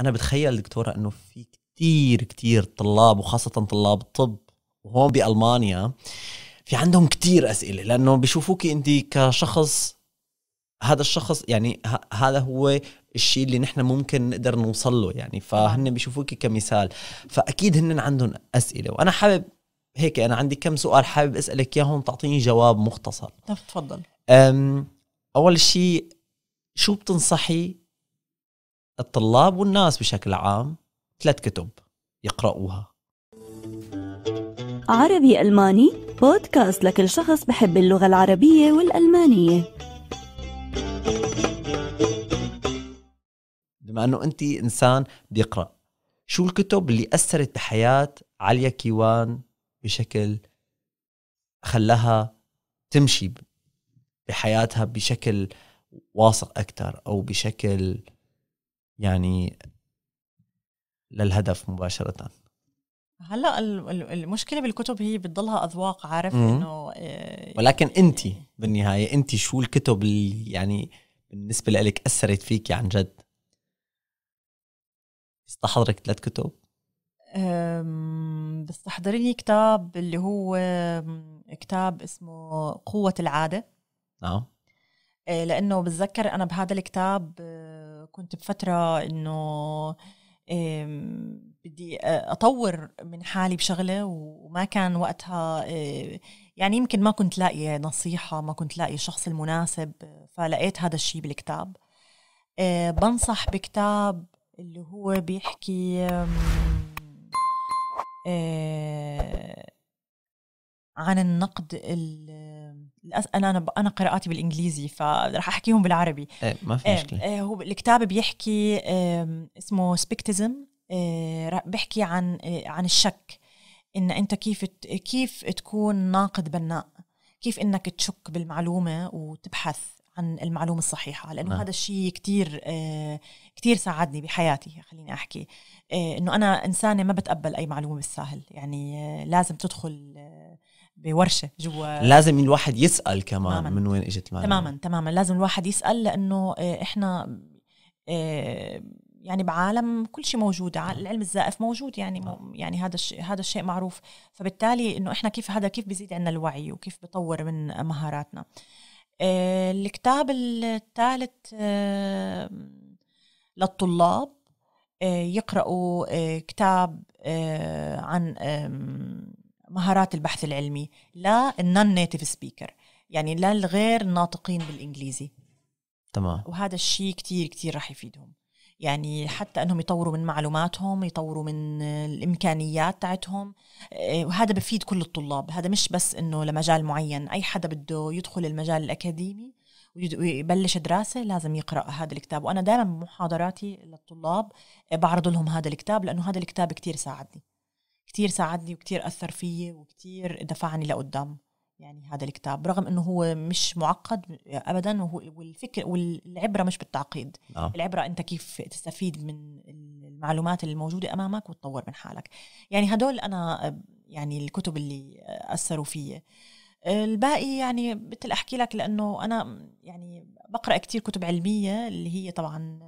انا بتخيل دكتوره انه في كتير كتير طلاب وخاصه طلاب الطب وهون بالمانيا في عندهم كتير اسئله لانه بيشوفوكي انت كشخص هذا الشخص يعني هذا هو الشيء اللي نحن ممكن نقدر نوصل له يعني فهن بيشوفوك كمثال فاكيد هن عندهم اسئله وانا حابب هيك انا عندي كم سؤال حابب اسالك اياهم تعطيني جواب مختصر تفضل اول شيء شو بتنصحي الطلاب والناس بشكل عام ثلاث كتب يقرأوها عربي ألماني بودكاست لكل شخص بحب اللغة العربية والألمانية بما أنه أنت إنسان بيقرأ شو الكتب اللي أثرت بحياة عليا كيوان بشكل خلاها تمشي بحياتها بشكل واثق أكثر أو بشكل يعني للهدف مباشره هلا المشكله بالكتب هي بتضلها اذواق عارف انه آه، ولكن آه، انت بالنهايه انت شو الكتب اللي يعني بالنسبه لك اثرت فيكي عن جد استحضرك ثلاث كتب بستحضرني كتاب اللي هو كتاب اسمه قوه العاده نعم آه، لانه بتذكر انا بهذا الكتاب كنت بفتره انه بدي اطور من حالي بشغله وما كان وقتها يعني يمكن ما كنت لاقي نصيحه ما كنت لاقي الشخص المناسب فلقيت هذا الشيء بالكتاب بنصح بكتاب اللي هو بيحكي عن النقد انا انا انا قراءاتي بالانجليزي فراح احكيهم بالعربي ايه ما في إيه، مشكله ايه هو الكتاب بيحكي اسمه سبيكتزم آه، بيحكي عن آه، عن الشك ان انت كيف كيف تكون ناقد بناء كيف انك تشك بالمعلومه وتبحث عن المعلومه الصحيحه لانه نعم. هذا الشيء كثير آه، كثير ساعدني بحياتي خليني احكي انه انا انسانه ما بتقبل اي معلومه بالساهل يعني لازم تدخل بورشه جوا لازم الواحد يسال كمان تماماً. من وين اجت معنا تماما تماما لازم الواحد يسال لانه آه، احنا آه، يعني بعالم كل شيء موجود العلم الزائف موجود يعني آه. يعني هذا الشيء هذا الشيء معروف فبالتالي انه احنا كيف هذا كيف بيزيد عندنا الوعي وكيف بطور من مهاراتنا الكتاب الثالث للطلاب يقرأوا كتاب عن مهارات البحث العلمي النون نيتيف سبيكر يعني للغير ناطقين بالانجليزي تمام وهذا الشيء كثير كثير راح يفيدهم يعني حتى انهم يطوروا من معلوماتهم يطوروا من الامكانيات تاعتهم آه، وهذا بفيد كل الطلاب هذا مش بس انه لمجال معين اي حدا بده يدخل المجال الاكاديمي ويبلش دراسة لازم يقرأ هذا الكتاب وأنا دائما بمحاضراتي للطلاب آه، بعرض لهم هذا الكتاب لأنه هذا الكتاب كتير ساعدني كتير ساعدني وكتير أثر فيي وكتير دفعني لقدام يعني هذا الكتاب رغم انه هو مش معقد ابدا وهو والفكر والعبره مش بالتعقيد آه. العبره انت كيف تستفيد من المعلومات الموجوده امامك وتطور من حالك يعني هدول انا يعني الكتب اللي اثروا فيي الباقي يعني مثل احكي لك لانه انا يعني بقرا كتير كتب علميه اللي هي طبعا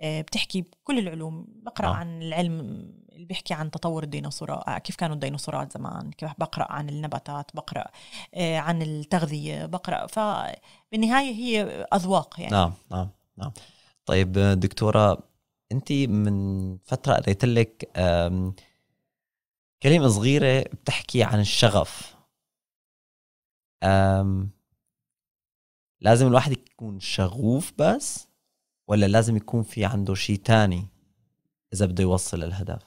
آه، بتحكي بكل العلوم بقرا آه. عن العلم اللي بيحكي عن تطور الديناصورات كيف كانوا الديناصورات زمان كيف بقرا عن النباتات بقرا آه، عن التغذيه بقرا فبالنهايه هي اذواق يعني نعم نعم نعم طيب دكتوره انت من فتره قريت لك كلمه صغيره بتحكي عن الشغف أم لازم الواحد يكون شغوف بس ولا لازم يكون في عنده شيء تاني إذا بده يوصل الهدف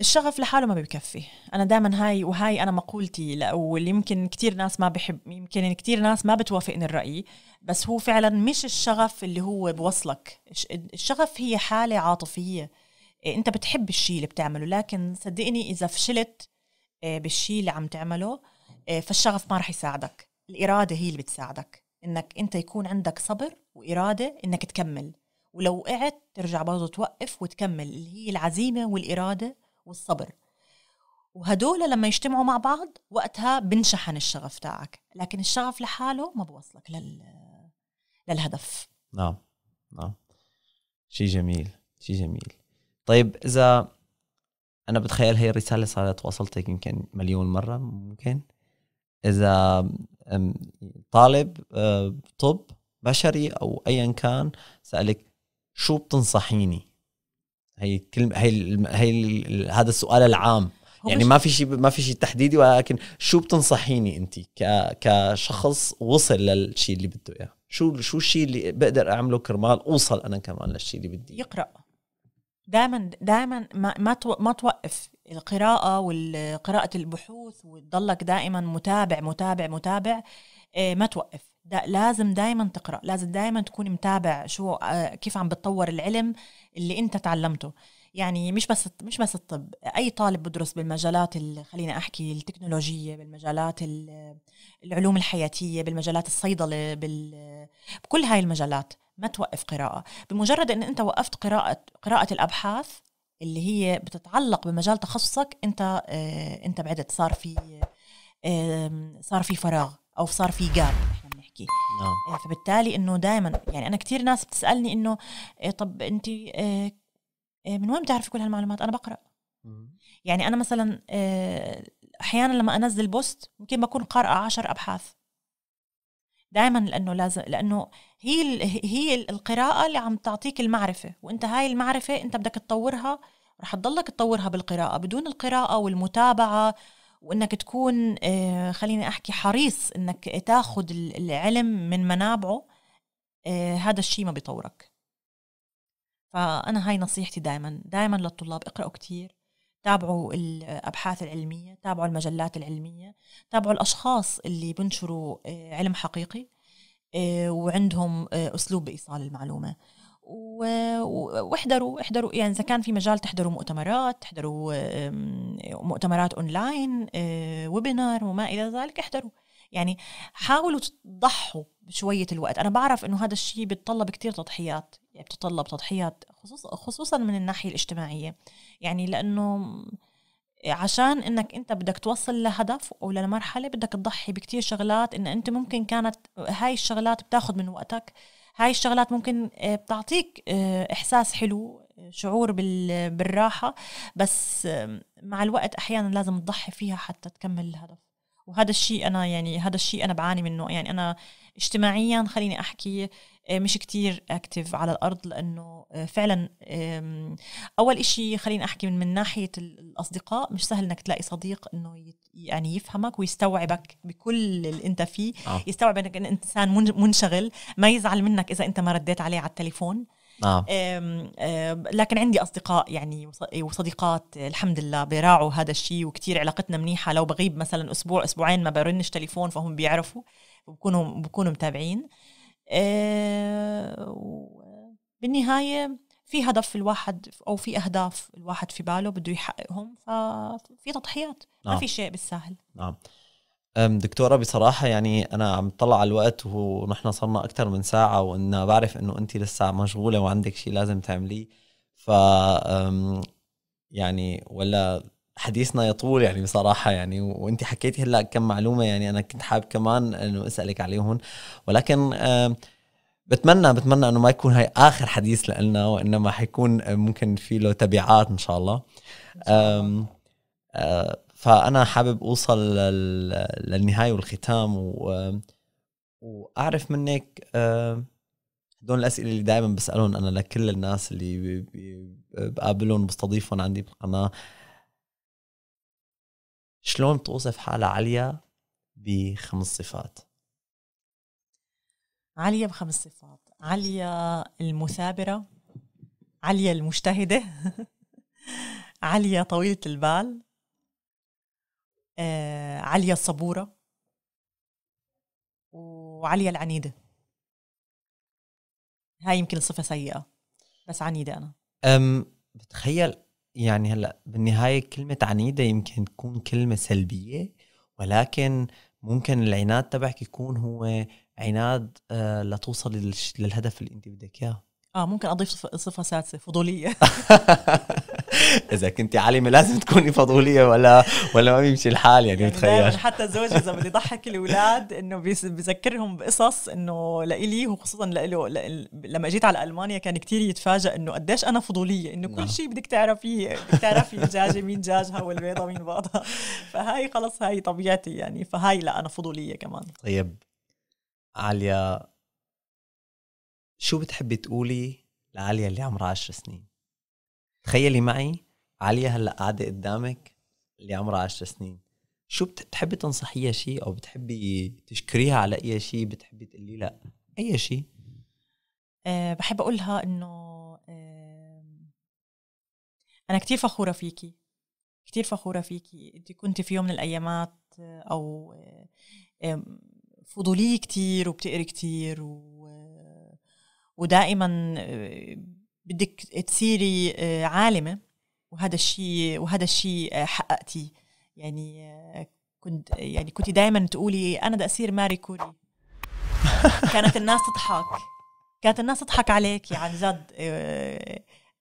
الشغف لحاله ما بيكفي انا دائما هاي وهاي انا مقولتي واللي يمكن كثير ناس ما بحب يمكن كثير ناس ما بتوافقني الراي بس هو فعلا مش الشغف اللي هو بوصلك الشغف هي حاله عاطفيه إيه، انت بتحب الشيء اللي بتعمله لكن صدقني اذا فشلت إيه، بالشيء اللي عم تعمله إيه، فالشغف ما رح يساعدك الاراده هي اللي بتساعدك انك انت يكون عندك صبر واراده انك تكمل ولو وقعت ترجع برضه توقف وتكمل اللي هي العزيمه والاراده والصبر وهدول لما يجتمعوا مع بعض وقتها بنشحن الشغف تاعك لكن الشغف لحاله ما بوصلك لل... للهدف نعم نعم شيء جميل شيء جميل طيب اذا انا بتخيل هي الرساله صارت وصلتك يمكن مليون مره ممكن اذا طالب طب بشري او ايا كان سالك شو بتنصحيني هي كلمة هي هي هذا السؤال العام يعني ما في شيء ما في شيء تحديدي ولكن شو بتنصحيني انت كشخص وصل للشيء اللي بده اياه شو شو الشيء اللي بقدر اعمله كرمال اوصل انا كمان للشيء اللي بدي يقرا دائما دائما ما ما ما توقف القراءه وقراءه البحوث وتضلك دائما متابع متابع متابع إيه، ما توقف دا لازم دائما تقرا لازم دائما تكون متابع شو آه، كيف عم بتطور العلم اللي انت تعلمته يعني مش بس مش بس الطب اي طالب بدرس بالمجالات خلينا احكي التكنولوجيه بالمجالات العلوم الحياتيه بالمجالات الصيدله بال بكل هاي المجالات ما توقف قراءه بمجرد ان انت وقفت قراءه قراءه الابحاث اللي هي بتتعلق بمجال تخصصك انت آه، انت بعدت صار في صار في فراغ او صار في جاب نحكي نعم. آه. فبالتالي انه دائما يعني انا كثير ناس بتسالني انه إيه، طب انت آه، آه، من وين بتعرفي كل هالمعلومات انا بقرا يعني انا مثلا آه، احيانا لما انزل بوست ممكن بكون قارئه عشر ابحاث دائما لانه لازم لانه هي هي القراءه اللي عم تعطيك المعرفه وانت هاي المعرفه انت بدك تطورها رح تضلك تطورها بالقراءه بدون القراءه والمتابعه وانك تكون آه، خليني احكي حريص انك تاخذ العلم من منابعه آه، هذا الشيء ما بيطورك فانا هاي نصيحتي دائما دائما للطلاب اقراوا كثير تابعوا الابحاث العلميه تابعوا المجلات العلميه تابعوا الاشخاص اللي بنشروا آه، علم حقيقي وعندهم اسلوب بايصال المعلومه واحضروا احضروا يعني اذا كان في مجال تحضروا مؤتمرات تحضروا مؤتمرات اونلاين ويبينار آه، وما الى ذلك احضروا يعني حاولوا تضحوا بشوية الوقت أنا بعرف أنه هذا الشيء بيتطلب كتير تضحيات يعني بتطلب تضحيات خصوصا, خصوصا من الناحية الاجتماعية يعني لأنه عشان انك انت بدك توصل لهدف او لمرحله بدك تضحي بكتير شغلات ان انت ممكن كانت هاي الشغلات بتاخذ من وقتك هاي الشغلات ممكن آه، بتعطيك آه، احساس حلو شعور بالراحه بس مع الوقت احيانا لازم تضحي فيها حتى تكمل الهدف وهذا الشيء انا يعني هذا الشيء انا بعاني منه يعني انا اجتماعيا خليني احكي آه، مش كتير اكتف على الارض لانه آه، فعلا اول إشي خليني احكي من, من ناحيه الاصدقاء مش سهل انك تلاقي صديق انه يعني يفهمك ويستوعبك بكل اللي انت فيه آه. يستوعب انك انت انسان منشغل ما يزعل منك اذا انت ما رديت عليه على التليفون آه. لكن عندي أصدقاء يعني آه، وصديقات الحمد لله بيراعوا هذا الشيء وكتير علاقتنا منيحة لو بغيب مثلا أسبوع أسبوعين ما برنش تليفون فهم بيعرفوا وبكونوا بكونوا متابعين آه، بالنهاية في هدف الواحد أو في أهداف الواحد في باله بده يحققهم ففي تضحيات نعم. ما في شيء بالسهل نعم دكتورة بصراحة يعني أنا عم طلع على الوقت ونحن صرنا أكثر من ساعة وأنا بعرف إنه أنت لسه مشغولة وعندك شيء لازم تعمليه ف يعني ولا حديثنا يطول يعني بصراحة يعني وانت حكيتي هلا كم معلومة يعني انا كنت حابب كمان انه اسألك عليهم ولكن بتمنى بتمنى انه ما يكون هاي اخر حديث لنا وانما حيكون ممكن في له تبعات ان شاء الله, إن شاء الله. فانا حابب اوصل للنهايه والختام و... واعرف منك دون هدول الاسئله اللي دائما بسالهم انا لكل الناس اللي بقابلهم بستضيفهم عندي بالقناه شلون بتوصف حالها عليا بخمس صفات عليا بخمس صفات عليا المثابرة عليا المجتهدة عليا طويلة البال آه، عليا الصبورة وعليا العنيدة هاي يمكن صفة سيئة بس عنيدة أنا أم بتخيل يعني هلا بالنهايه كلمه عنيده يمكن تكون كلمه سلبيه ولكن ممكن العناد تبعك يكون هو عناد آه، لتوصل للهدف اللي انت بدك اياه اه ممكن اضيف صفه سادسه فضوليه اذا كنت عالمه لازم تكوني فضوليه ولا ولا ما بيمشي الحال يعني متخيل يعني حتى زوجي اذا بده يضحك الاولاد انه بذكرهم بقصص انه لإلي وخصوصا لإله لما جيت على المانيا كان كتير يتفاجئ انه قديش انا فضوليه انه كل نعم. شيء بدك تعرفيه بدك تعرفي الدجاجه مين دجاجها والبيضه مين بيضها فهاي خلص هاي طبيعتي يعني فهاي لا انا فضوليه كمان طيب عليا شو بتحبي تقولي لعليا اللي عمرها عشر سنين تخيلي معي عليا هلا قاعده قدامك اللي عمرها عشر سنين شو بتحبي تنصحيها شيء او بتحبي تشكريها على اي شيء بتحبي تقولي لا اي شيء أه بحب اقولها انه أه انا كتير فخوره فيكي كتير فخوره فيكي انت كنت في يوم من الايامات آه، او أه فضوليه كتير وبتقري كتير و ودائما آه، بدك تصيري آه، عالمه وهذا الشيء وهذا الشيء آه، حققتي يعني كنت يعني كنت دائما تقولي انا بدي اصير ماري كوري كانت الناس تضحك كانت الناس تضحك عليك عن يعني جد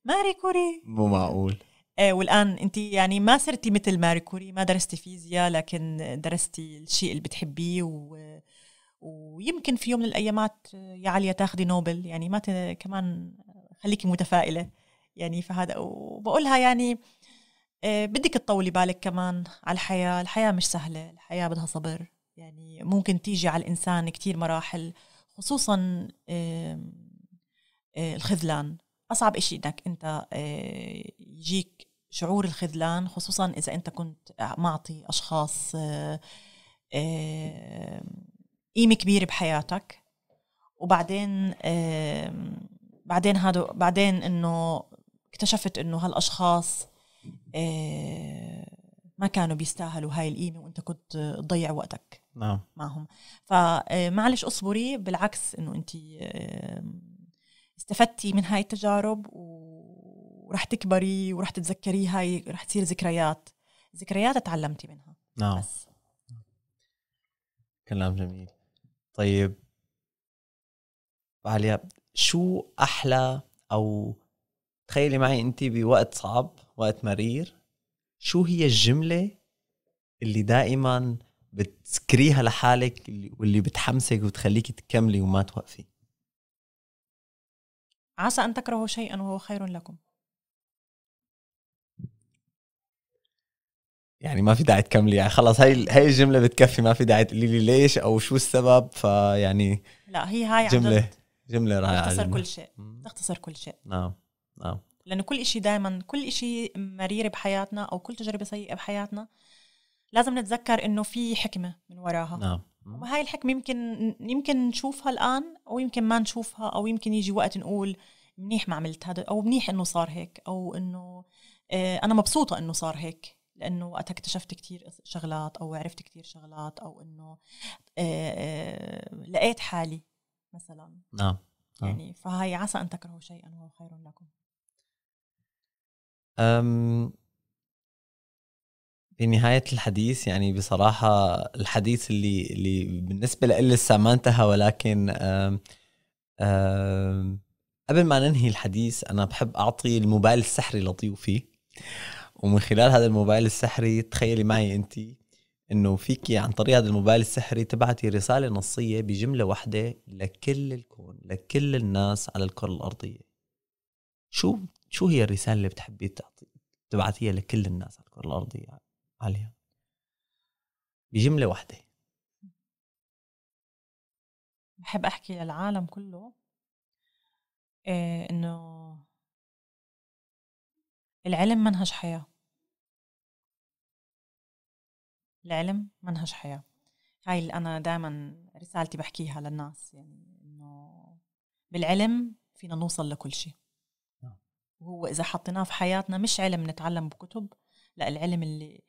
ماري كوري مو معقول والان انت يعني ما صرتي مثل ماري كوري ما درستي فيزياء لكن درستي الشيء اللي بتحبيه و ويمكن في يوم من الايامات آه، يا عليا تاخذي نوبل يعني ما كمان خليكي متفائله يعني فهذا وبقولها يعني آه، بدك تطولي بالك كمان على الحياه الحياه مش سهله الحياه بدها صبر يعني ممكن تيجي على الانسان كتير مراحل خصوصا آه، الخذلان اصعب شيء انك انت يجيك شعور الخذلان خصوصا اذا انت كنت معطي اشخاص قيمه كبيره بحياتك وبعدين بعدين هذا بعدين انه اكتشفت انه هالاشخاص آه، ما كانوا بيستاهلوا هاي القيمه وانت كنت تضيع وقتك نعم معهم فمعلش آه، اصبري بالعكس انه انت استفدتي من هاي التجارب ورح تكبري ورح تتذكري هاي رح تصير ذكريات ذكريات تعلمتي منها نعم بس. كلام جميل طيب عليا شو احلى او تخيلي معي انت بوقت صعب وقت مرير شو هي الجمله اللي دائما بتسكريها لحالك واللي بتحمسك وتخليك تكملي وما توقفي عسى ان تكرهوا شيئا وهو خير لكم يعني ما في داعي تكملي يعني خلص هي هي الجمله بتكفي ما في داعي تقولي لي ليش او شو السبب فيعني لا هي هاي جمله جمله رائعه تختصر كل شيء تختصر كل شيء نعم نعم لانه كل شيء دائما كل شيء مرير بحياتنا او كل تجربه سيئه بحياتنا لازم نتذكر انه في حكمه من وراها نعم وهاي الحكمه يمكن يمكن نشوفها الان او يمكن ما نشوفها او يمكن يجي وقت نقول منيح ما عملت هذا او منيح انه صار هيك او انه آه، انا مبسوطه انه صار هيك لانه وقتها اكتشفت كتير شغلات او عرفت كتير شغلات او انه لقيت حالي مثلا نعم, نعم. يعني فهي عسى ان تكرهوا شيئا وهو خير لكم أم بنهاية الحديث يعني بصراحة الحديث اللي اللي بالنسبة لي لسه ما انتهى ولكن أم أم قبل ما ننهي الحديث أنا بحب أعطي الموبايل السحري لضيوفي ومن خلال هذا الموبايل السحري تخيلي معي انت انه فيكي عن طريق هذا الموبايل السحري تبعتي رساله نصيه بجمله واحده لكل الكون لكل الناس على الكره الارضيه شو شو هي الرساله اللي بتحبي تعطي تبعتيها لكل الناس على الكره الارضيه عليها بجمله واحده بحب احكي للعالم كله إيه انه العلم منهج حياه العلم منهج حياة هاي اللي أنا دائما رسالتي بحكيها للناس يعني إنه بالعلم فينا نوصل لكل شيء نعم. وهو إذا حطيناه في حياتنا مش علم نتعلم بكتب لا العلم اللي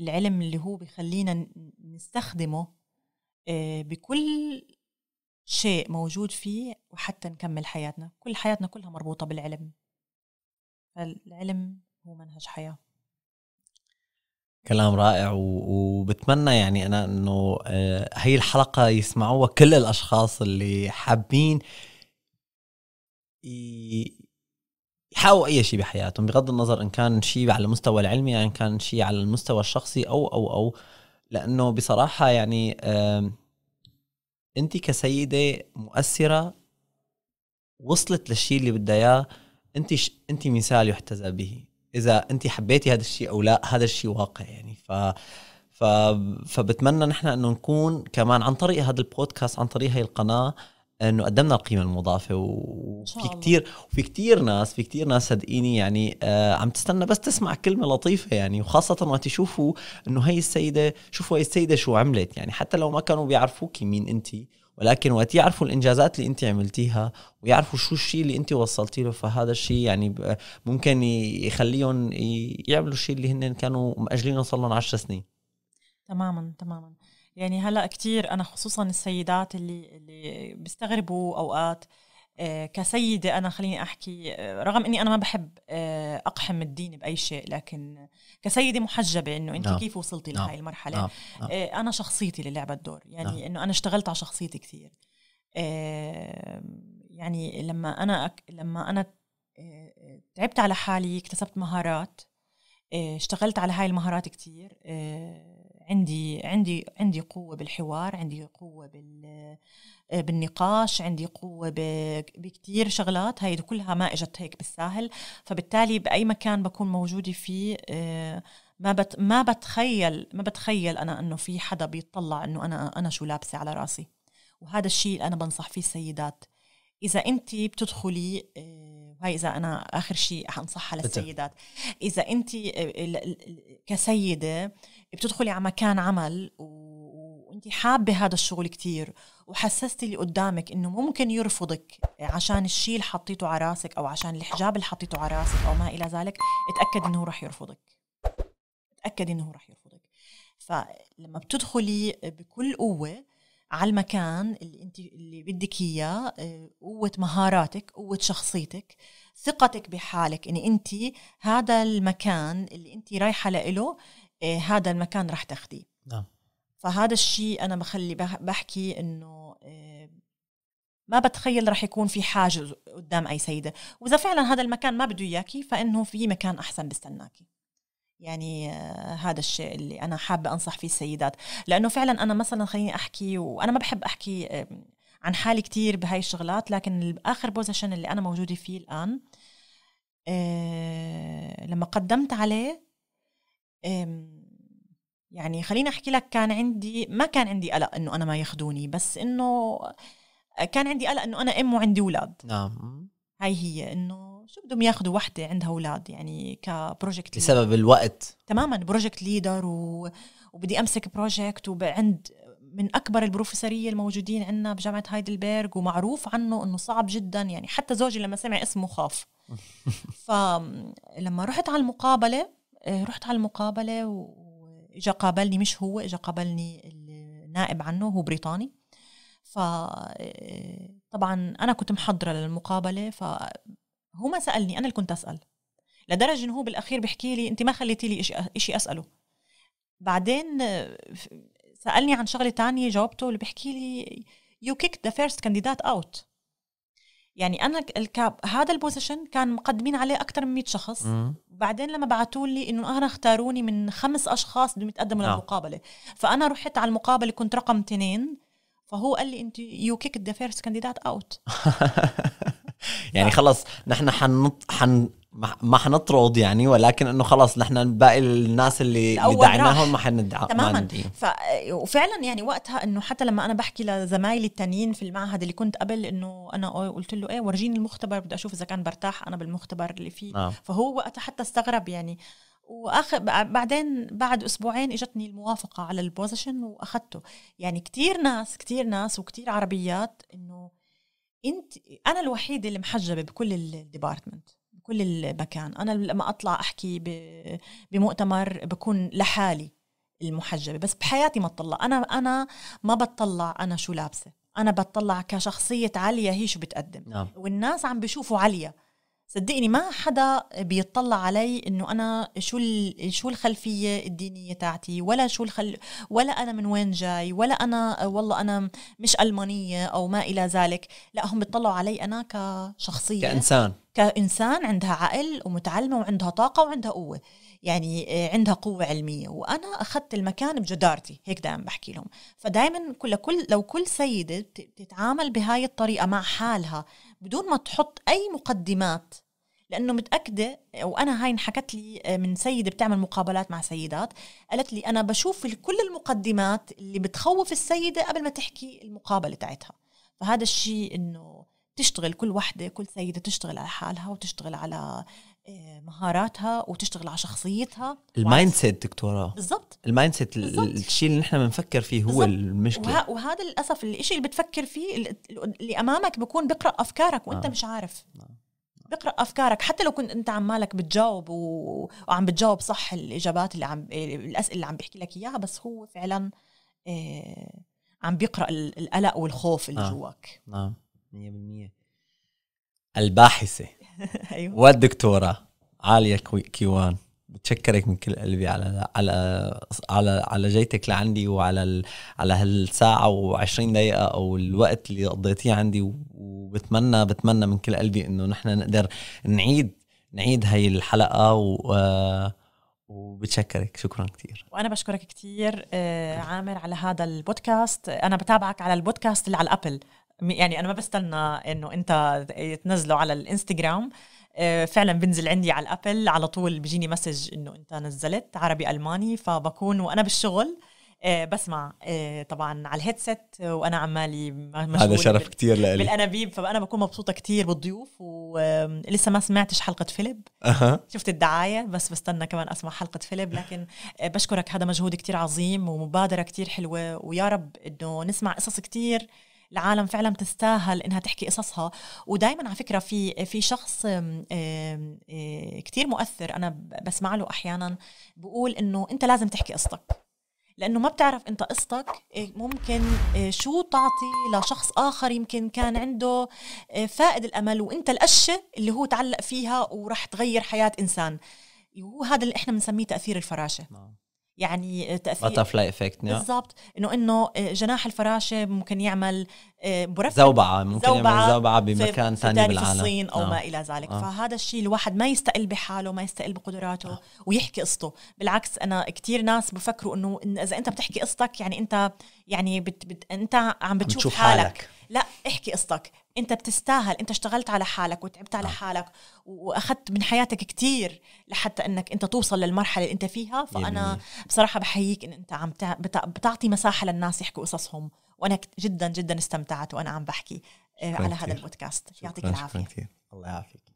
العلم اللي هو بخلينا نستخدمه آه، بكل شيء موجود فيه وحتى نكمل حياتنا كل حياتنا كلها مربوطة بالعلم فالعلم هو منهج حياه كلام رائع وبتمنى يعني انا انه آه، هي الحلقه يسمعوها كل الاشخاص اللي حابين يحاولوا اي شيء بحياتهم بغض النظر ان كان شيء على المستوى العلمي ان يعني كان شيء على المستوى الشخصي او او او لانه بصراحه يعني انت كسيده مؤثره وصلت للشيء اللي بدها اياه انت انت مثال يحتذى به اذا انت حبيتي هذا الشيء او لا هذا الشيء واقع يعني ف ف فبتمنى نحن انه نكون كمان عن طريق هذا البودكاست عن طريق هاي القناه انه قدمنا القيمه المضافه وفي كثير وفي كثير ناس في كثير ناس صدقيني يعني آه عم تستنى بس تسمع كلمه لطيفه يعني وخاصه وقت يشوفوا انه هي السيده شوفوا هي السيده شو عملت يعني حتى لو ما كانوا بيعرفوكي مين انت ولكن وقت يعرفوا الانجازات اللي انت عملتيها ويعرفوا شو الشيء اللي انت وصلتي له فهذا الشيء يعني ممكن يخليهم يعملوا الشيء اللي هن كانوا مأجلينه صار لهم 10 سنين تماما تماما يعني هلا كثير انا خصوصا السيدات اللي اللي بيستغربوا اوقات آه، كسيدة أنا خليني أحكي آه، رغم أني أنا ما بحب آه، أقحم الدين بأي شيء لكن كسيدة محجبة أنه أنت no. نعم. كيف وصلتي no. نعم. لهي المرحلة نعم. نعم. أنا شخصيتي اللي لعبت دور يعني no. أنه أنا اشتغلت على شخصيتي كثير يعني لما أنا أك... لما أنا تعبت على حالي اكتسبت مهارات اشتغلت على هاي المهارات كثير عندي عندي عندي قوة بالحوار عندي قوة بال آه، بالنقاش عندي قوة بكتير شغلات هاي كلها ما إجت هيك بالساهل فبالتالي بأي مكان بكون موجودة فيه آه، ما بت ما بتخيل ما بتخيل انا انه في حدا بيطلع انه انا انا شو لابسه على راسي وهذا الشيء اللي انا بنصح فيه السيدات اذا انت بتدخلي هاي آه، اذا انا اخر شيء حنصحها للسيدات اذا انت كسيده بتدخلي على مكان عمل وانت حابه هذا الشغل كتير وحسستي اللي قدامك انه ممكن يرفضك عشان الشيء اللي حطيته على راسك او عشان الحجاب اللي حطيته على راسك او ما الى ذلك اتاكد انه راح يرفضك اتاكد انه راح يرفضك فلما بتدخلي بكل قوه على المكان اللي انت اللي بدك اياه قوه مهاراتك قوه شخصيتك ثقتك بحالك ان انت هذا المكان اللي انت رايحه له إيه، هذا المكان راح تاخذيه نعم فهذا الشيء انا بخلي بحكي انه آه، ما بتخيل رح يكون في حاجز قدام اي سيده واذا فعلا هذا المكان ما بده اياكي فانه في مكان احسن بستناكي يعني آه، هذا الشيء اللي انا حابه انصح فيه السيدات لانه فعلا انا مثلا خليني احكي وانا ما بحب احكي عن حالي كتير بهاي الشغلات لكن اخر بوزيشن اللي انا موجوده فيه الان آه، لما قدمت عليه يعني خليني احكي لك كان عندي ما كان عندي قلق انه انا ما ياخذوني بس انه كان عندي قلق انه انا ام وعندي اولاد نعم هاي هي انه شو بدهم ياخذوا وحده عندها اولاد يعني كبروجكت بسبب الوقت تماما بروجكت ليدر و... وبدي امسك بروجكت وعند من اكبر البروفيسوريه الموجودين عندنا بجامعه هايدلبرغ ومعروف عنه انه صعب جدا يعني حتى زوجي لما سمع اسمه خاف فلما رحت على المقابله رحت على المقابله و... اجى قابلني مش هو اجى قابلني النائب عنه هو بريطاني فطبعا انا كنت محضره للمقابله فهو ما سالني انا اللي كنت اسال لدرجه انه هو بالاخير بيحكي لي انت ما خليتي لي شيء اساله بعدين سالني عن شغله تانية جاوبته اللي بيحكي لي يو كيك ذا فيرست كانديدات اوت يعني انا الكاب هذا البوزيشن كان مقدمين عليه اكثر من 100 شخص بعدين لما بعثوا لي انه انا اختاروني من خمس اشخاص بدهم يتقدموا آه. للمقابله فانا رحت على المقابله كنت رقم اثنين فهو قال لي انت يو كيك ذا فيرست كانديدات اوت يعني خلص نحن حن حن ما حنطرد يعني ولكن انه خلص نحن باقي الناس اللي, اللي دعيناهم ما حندع تماما ف... وفعلا يعني وقتها انه حتى لما انا بحكي لزمايلي التانيين في المعهد اللي كنت قبل انه انا قلت له ايه ورجيني المختبر بدي اشوف اذا كان برتاح انا بالمختبر اللي فيه آه. فهو وقتها حتى استغرب يعني واخر بعدين بعد اسبوعين اجتني الموافقه على البوزيشن واخذته يعني كثير ناس كثير ناس وكثير عربيات انه انت انا الوحيده اللي محجبه بكل الديبارتمنت بكل المكان انا لما اطلع احكي بمؤتمر بكون لحالي المحجبه بس بحياتي ما اطلع انا انا ما بتطلع انا شو لابسه انا بتطلع كشخصيه عليا هي شو بتقدم نعم. والناس عم بيشوفوا عليا صدقني ما حدا بيطلع علي انه انا شو شو الخلفيه الدينيه تاعتي ولا شو الخل ولا انا من وين جاي ولا انا والله انا مش المانيه او ما الى ذلك لا هم بيطلعوا علي انا كشخصيه كانسان كانسان عندها عقل ومتعلمه وعندها طاقه وعندها قوه يعني آه، عندها قوة علمية وأنا أخذت المكان بجدارتي هيك دائما بحكي لهم فدائما كل كل لو كل سيدة تتعامل بهاي الطريقة مع حالها بدون ما تحط اي مقدمات لانه متاكده وانا هاي انحكت لي آه، من سيده بتعمل مقابلات مع سيدات قالت لي انا بشوف كل المقدمات اللي بتخوف السيده قبل ما تحكي المقابله تاعتها فهذا الشيء انه تشتغل كل وحدة كل سيدة تشتغل على حالها وتشتغل على آه، مهاراتها وتشتغل على شخصيتها المايند سيت دكتوره بالضبط المايند سيت الشيء اللي نحن بنفكر فيه هو بالزبط. المشكله وه... وهذا للاسف الشيء اللي بتفكر فيه اللي امامك بكون بقرا افكارك وانت آه. مش عارف آه. آه. بيقرا افكارك حتى لو كنت انت عمالك بتجاوب و... وعم بتجاوب صح الاجابات اللي عم الاسئله اللي عم بيحكي لك اياها بس هو فعلا آه... عم بيقرا القلق والخوف اللي آه. جواك نعم آه. 100% الباحثه ايوه والدكتوره عاليه كيوان بتشكرك من كل قلبي على على على على جيتك لعندي وعلى ال على هالساعه و20 دقيقه او الوقت اللي قضيتيه عندي وبتمنى بتمنى من كل قلبي انه نحن نقدر نعيد نعيد هاي الحلقه و آه، وبتشكرك شكرا كثير وانا بشكرك كثير آه، عامر على هذا البودكاست انا بتابعك على البودكاست اللي على الابل يعني انا ما بستنى انه انت تنزله على الانستغرام آه، فعلا بنزل عندي على الابل على طول بيجيني مسج انه انت نزلت عربي الماني فبكون وانا بالشغل آه، بسمع آه، طبعا على الهيدسيت وانا عمالي مشغول هذا شرف كثير لإلي بالانابيب فانا بكون مبسوطه كثير بالضيوف ولسه ما سمعتش حلقه فيليب أه. شفت الدعايه بس بستنى كمان اسمع حلقه فيليب لكن بشكرك هذا مجهود كثير عظيم ومبادره كثير حلوه ويا رب انه نسمع قصص كثير العالم فعلا بتستاهل انها تحكي قصصها ودائما على فكره في في شخص آه، كثير مؤثر انا بسمع له احيانا بقول انه انت لازم تحكي قصتك لانه ما بتعرف انت قصتك آه، ممكن آه، شو تعطي لشخص اخر يمكن كان عنده فائد الامل وانت القشه اللي هو تعلق فيها وراح تغير حياه انسان وهو هذا اللي احنا بنسميه تاثير الفراشه نعم. يعني تاثير باترفلاي افكت بالضبط انه انه آه، جناح الفراشه ممكن يعمل آه، برفق زوبعه ممكن زوبعة يعمل زوبعه بمكان ثاني بالعالم في الصين او آه. ما الى ذلك آه. فهذا الشيء الواحد ما يستقل بحاله ما يستقل بقدراته آه. ويحكي قصته بالعكس انا كثير ناس بفكروا انه اذا انت بتحكي قصتك يعني انت يعني بت بت انت عم بتشوف, عم حالك. حالك لا احكي قصتك انت بتستاهل انت اشتغلت على حالك وتعبت على نعم. حالك واخذت من حياتك كتير لحتى انك انت توصل للمرحله اللي انت فيها فانا بصراحه بحييك ان انت عم بتعطي مساحه للناس يحكوا قصصهم وانا جدا جدا استمتعت وانا عم بحكي آه، على هذا البودكاست يعطيك العافيه الله يعافيك